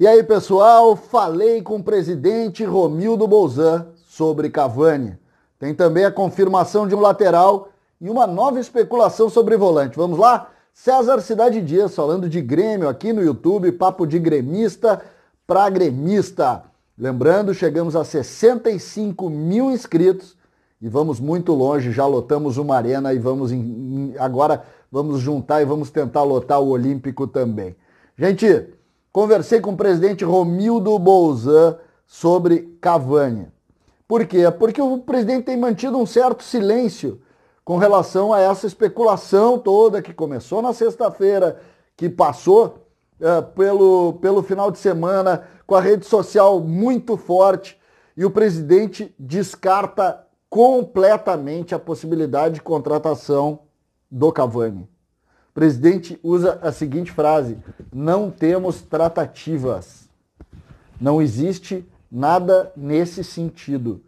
E aí, pessoal, falei com o presidente Romildo Bolzan sobre Cavani. Tem também a confirmação de um lateral e uma nova especulação sobre volante. Vamos lá? César Cidade Dias falando de Grêmio aqui no YouTube, papo de gremista para gremista. Lembrando, chegamos a 65 mil inscritos e vamos muito longe, já lotamos uma arena e vamos em, agora vamos juntar e vamos tentar lotar o Olímpico também. Gente, Conversei com o presidente Romildo Bolzan sobre Cavani. Por quê? Porque o presidente tem mantido um certo silêncio com relação a essa especulação toda que começou na sexta-feira, que passou uh, pelo, pelo final de semana, com a rede social muito forte, e o presidente descarta completamente a possibilidade de contratação do Cavani presidente usa a seguinte frase: não temos tratativas. Não existe nada nesse sentido.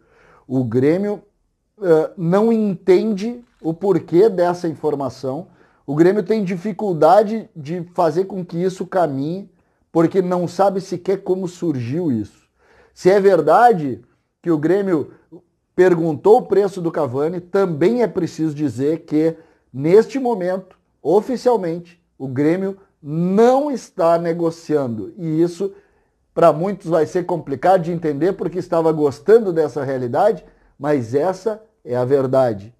O Grêmio uh, não entende o porquê dessa informação. O Grêmio tem dificuldade de fazer com que isso caminhe, porque não sabe sequer como surgiu isso. Se é verdade que o Grêmio perguntou o preço do Cavani, também é preciso dizer que, neste momento, oficialmente, o Grêmio não está negociando. E isso, para muitos, vai ser complicado de entender porque estava gostando dessa realidade, mas essa é a verdade.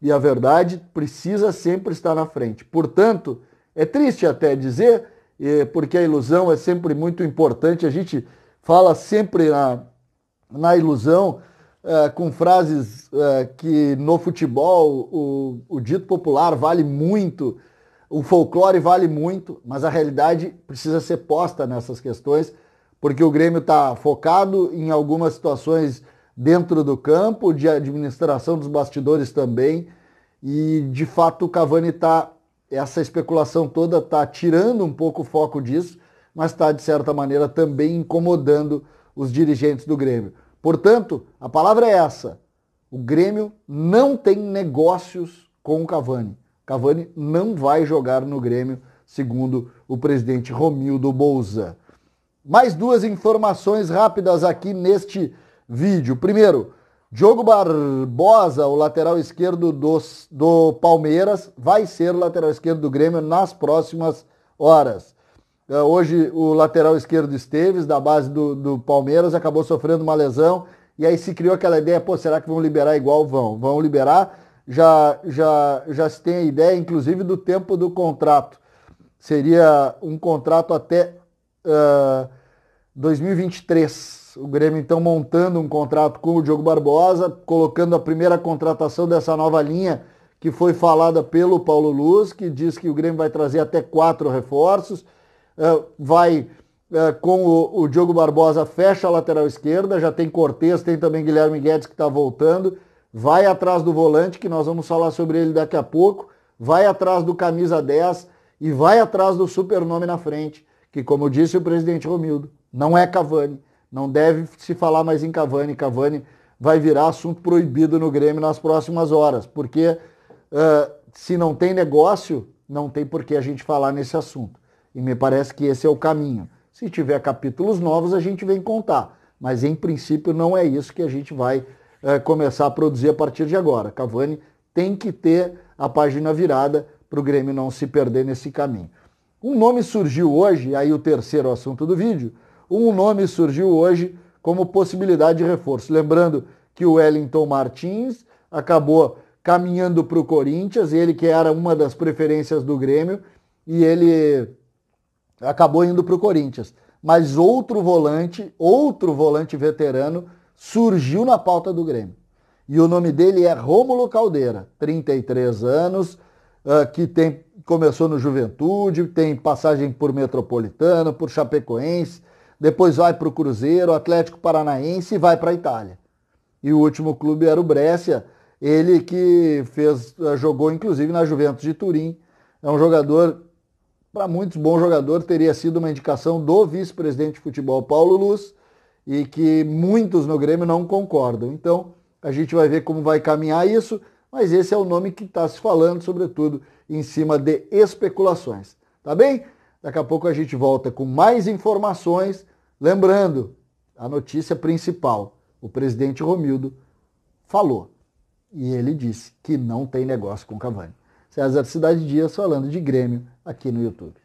E a verdade precisa sempre estar na frente. Portanto, é triste até dizer, porque a ilusão é sempre muito importante, a gente fala sempre na, na ilusão. Uh, com frases uh, que no futebol o, o, dito popular vale muito, o folclore vale muito, mas a realidade precisa ser posta nessas questões, porque o Grêmio está focado em algumas situações dentro do campo, de administração dos bastidores também, e de fato o Cavani está, essa especulação toda está tirando um pouco o foco disso, mas está de certa maneira também incomodando os dirigentes do Grêmio. Portanto, a palavra é essa: o Grêmio não tem negócios com o Cavani. Cavani não vai jogar no Grêmio, segundo o presidente Romildo Bouza. Mais duas informações rápidas aqui neste vídeo. Primeiro, Diogo Barbosa, o lateral esquerdo dos, do Palmeiras, vai ser lateral esquerdo do Grêmio nas próximas horas. É, hoje o lateral esquerdo Esteves, da base do, do Palmeiras, acabou sofrendo uma lesão e aí se criou aquela ideia, pô, será que vão liberar igual? Vão, vão liberar, já, já, já se tem a ideia, inclusive, do tempo do contrato. Seria um contrato até uh, 2023. O Grêmio, então, montando um contrato com o Diogo Barbosa, colocando a primeira contratação dessa nova linha que foi falada pelo Paulo Luz, que diz que o Grêmio vai trazer até quatro reforços. Uh, vai uh, com o, o Diogo Barbosa, fecha a lateral esquerda, já tem Cortes, tem também Guilherme Guedes que está voltando vai atrás do volante, que nós vamos falar sobre ele daqui a pouco, vai atrás do camisa 10 e vai atrás do supernome na frente, que como disse o presidente Romildo, não é Cavani, não deve se falar mais em Cavani, Cavani vai virar assunto proibido no Grêmio nas próximas horas, porque uh, se não tem negócio, não tem por que a gente falar nesse assunto. E me parece que esse é o caminho. Se tiver capítulos novos, a gente vem contar. Mas, em princípio, não é isso que a gente vai é, começar a produzir a partir de agora. Cavani tem que ter a página virada para o Grêmio não se perder nesse caminho. Um nome surgiu hoje, aí o terceiro assunto do vídeo, um nome surgiu hoje como possibilidade de reforço. Lembrando que o Wellington Martins acabou caminhando para o Corinthians, ele que era uma das preferências do Grêmio, e ele acabou indo para o Corinthians. Mas outro volante, outro volante veterano, surgiu na pauta do Grêmio. E o nome dele é Rômulo Caldeira, 33 anos, ah, que tem, começou no Juventude, tem passagem por Metropolitano, por Chapecoense, depois vai para o Cruzeiro, Atlético Paranaense e vai para a Itália. E o último clube era o Brescia, ele que fez, ah, jogou inclusive na Juventus de Turim. É um jogador, para muitos bom jogador, teria sido uma indicação do vice-presidente de futebol Paulo Luz, e que muitos no Grêmio não concordam. Então, a gente vai ver como vai caminhar isso, mas esse é o nome que está se falando, sobretudo em cima de especulações. Tá bem? Daqui a pouco a gente volta com mais informações. Lembrando, a notícia principal: o presidente Romildo falou e ele disse que não tem negócio com Cavani. César Cidade Dias falando de Grêmio aqui no YouTube.